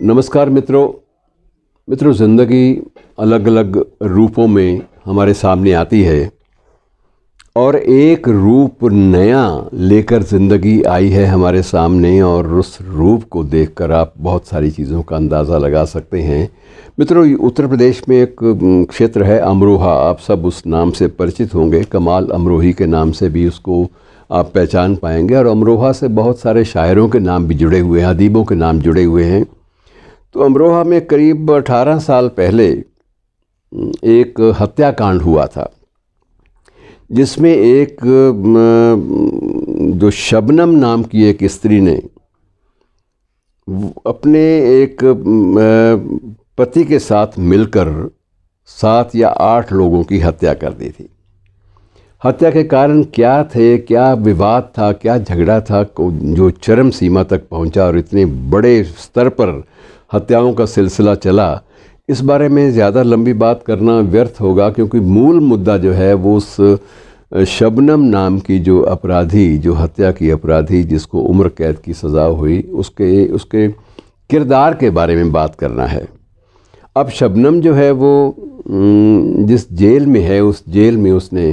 नमस्कार मित्रों मित्रों ज़िंदगी अलग अलग रूपों में हमारे सामने आती है और एक रूप नया लेकर ज़िंदगी आई है हमारे सामने और उस रूप को देखकर आप बहुत सारी चीज़ों का अंदाज़ा लगा सकते हैं मित्रों उत्तर प्रदेश में एक क्षेत्र है अमरोहा आप सब उस नाम से परिचित होंगे कमाल अमरोही के नाम से भी उसको आप पहचान पाएंगे और अमरोहा से बहुत सारे शायरों के नाम भी जुड़े हुए हैं अदीबों के नाम जुड़े हुए हैं तो अमरोहा में करीब 18 साल पहले एक हत्याकांड हुआ था जिसमें एक जो शबनम नाम की एक स्त्री ने अपने एक पति के साथ मिलकर सात या आठ लोगों की हत्या कर दी थी हत्या के कारण क्या थे क्या विवाद था क्या झगड़ा था जो चरम सीमा तक पहुंचा और इतने बड़े स्तर पर हत्याओं का सिलसिला चला इस बारे में ज़्यादा लंबी बात करना व्यर्थ होगा क्योंकि मूल मुद्दा जो है वो उस शबनम नाम की जो अपराधी जो हत्या की अपराधी जिसको उम्र कैद की सज़ा हुई उसके उसके किरदार के बारे में बात करना है अब शबनम जो है वो जिस जेल में है उस जेल में उसने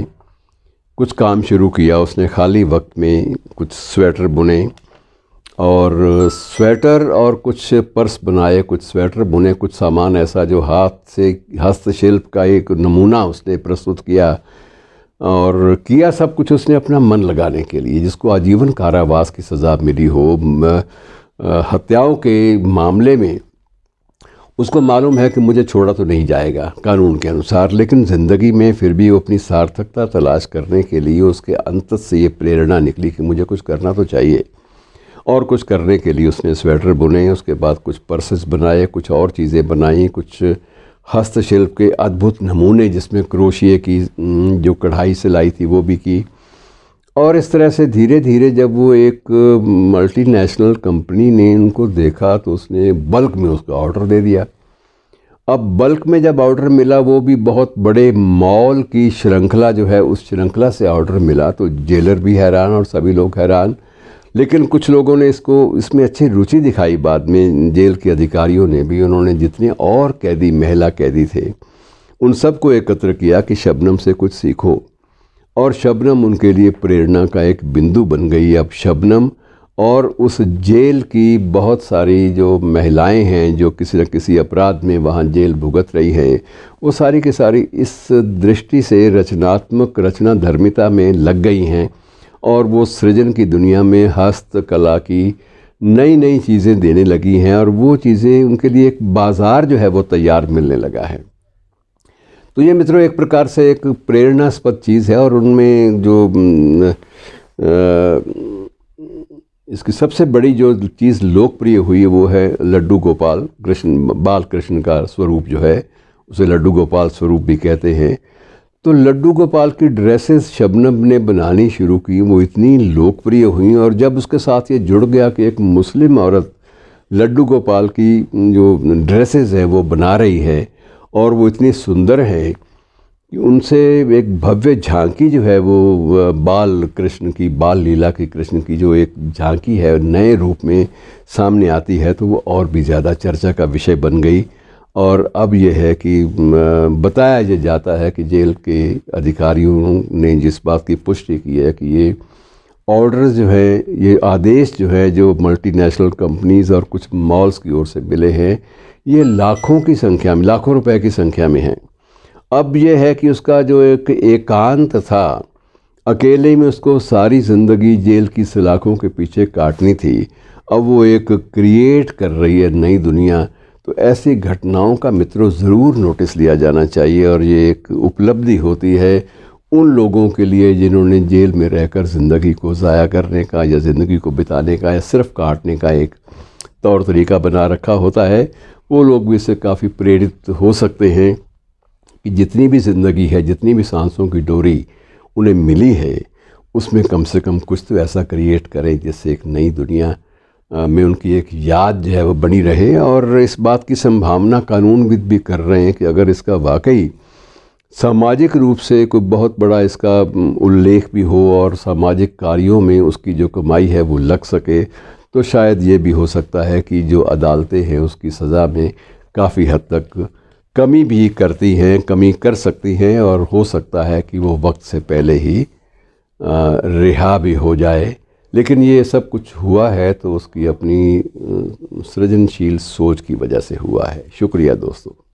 कुछ काम शुरू किया उसने खाली वक्त में कुछ स्वेटर बुने और स्वेटर और कुछ पर्स बनाए कुछ स्वेटर बुने कुछ सामान ऐसा जो हाथ से हस्तशिल्प का एक नमूना उसने प्रस्तुत किया और किया सब कुछ उसने अपना मन लगाने के लिए जिसको आजीवन कारावास की सज़ा मिली हो हत्याओं के मामले में उसको मालूम है कि मुझे छोड़ा तो नहीं जाएगा कानून के अनुसार लेकिन ज़िंदगी में फिर भी वो अपनी सार्थकता तलाश करने के लिए उसके अंत से ये प्रेरणा निकली कि मुझे कुछ करना तो चाहिए और कुछ करने के लिए उसने स्वेटर बुने उसके बाद कुछ पर्सेस बनाए कुछ और चीज़ें बनाई कुछ हस्तशिल्प के अद्भुत नमूने जिसमें क्रोशिए की जो कढ़ाई सिलाई थी वो भी की और इस तरह से धीरे धीरे जब वो एक मल्टीनेशनल कंपनी ने उनको देखा तो उसने बल्क में उसका ऑर्डर दे दिया अब बल्क में जब ऑर्डर मिला वो भी बहुत बड़े मॉल की श्रृंखला जो है उस श्रृंखला से ऑर्डर मिला तो जेलर भी हैरान और सभी लोग हैरान लेकिन कुछ लोगों ने इसको इसमें अच्छी रुचि दिखाई बाद में जेल के अधिकारियों ने भी उन्होंने जितने और कैदी महिला कैदी थे उन सबको एकत्र किया कि शबनम से कुछ सीखो और शबनम उनके लिए प्रेरणा का एक बिंदु बन गई अब शबनम और उस जेल की बहुत सारी जो महिलाएं हैं जो किसी न किसी अपराध में वहाँ जेल भुगत रही हैं वो सारी की सारी इस दृष्टि से रचनात्मक रचना धर्मिता में लग गई हैं और वो सृजन की दुनिया में हस्तकला की नई नई चीज़ें देने लगी हैं और वो चीज़ें उनके लिए एक बाज़ार जो है वो तैयार मिलने लगा है तो ये मित्रों एक प्रकार से एक प्रेरणास्पद चीज़ है और उनमें जो आ, इसकी सबसे बड़ी जो चीज़ लोकप्रिय हुई है वो है लड्डू गोपाल कृष्ण बाल कृष्ण का स्वरूप जो है उसे लड्डू गोपाल स्वरूप भी कहते हैं तो लड्डू गोपाल की ड्रेसेस शबनम ने बनानी शुरू की वो इतनी लोकप्रिय हुई और जब उसके साथ ये जुड़ गया कि एक मुस्लिम औरत लड्डू गोपाल की जो ड्रेसेस है वो बना रही है और वो इतनी सुंदर है कि उनसे एक भव्य झांकी जो है वो बाल कृष्ण की बाल लीला की कृष्ण की जो एक झांकी है नए रूप में सामने आती है तो वो और भी ज़्यादा चर्चा का विषय बन गई और अब यह है कि बताया ये जाता है कि जेल के अधिकारियों ने जिस बात की पुष्टि की है कि ये ऑर्डर जो है ये आदेश जो है जो मल्टीनेशनल कंपनीज़ और कुछ मॉल्स की ओर से मिले हैं ये लाखों की संख्या में लाखों रुपए की संख्या में हैं अब यह है कि उसका जो एक एकांत था अकेले में उसको सारी ज़िंदगी जेल की सलाखों के पीछे काटनी थी अब वो एक क्रिएट कर रही है नई दुनिया तो ऐसी घटनाओं का मित्रों ज़रूर नोटिस लिया जाना चाहिए और ये एक उपलब्धि होती है उन लोगों के लिए जिन्होंने जेल में रहकर ज़िंदगी को ज़ाया करने का या ज़िंदगी को बिताने का या सिर्फ काटने का एक तौर तरीका बना रखा होता है वो लोग भी इससे काफ़ी प्रेरित हो सकते हैं कि जितनी भी ज़िंदगी है जितनी भी सांसों की डोरी उन्हें मिली है उसमें कम से कम कुछ तो ऐसा क्रिएट करें जिससे एक नई दुनिया में उनकी एक याद जो है वो बनी रहे और इस बात की संभावना कानूनविद भी कर रहे हैं कि अगर इसका वाकई सामाजिक रूप से कोई बहुत बड़ा इसका उल्लेख भी हो और सामाजिक कार्यों में उसकी जो कमाई है वो लग सके तो शायद ये भी हो सकता है कि जो अदालतें हैं उसकी सज़ा में काफ़ी हद तक कमी भी करती हैं कमी कर सकती हैं और हो सकता है कि वो वक्त से पहले ही रिहा भी हो जाए लेकिन ये सब कुछ हुआ है तो उसकी अपनी सृजनशील सोच की वजह से हुआ है शुक्रिया दोस्तों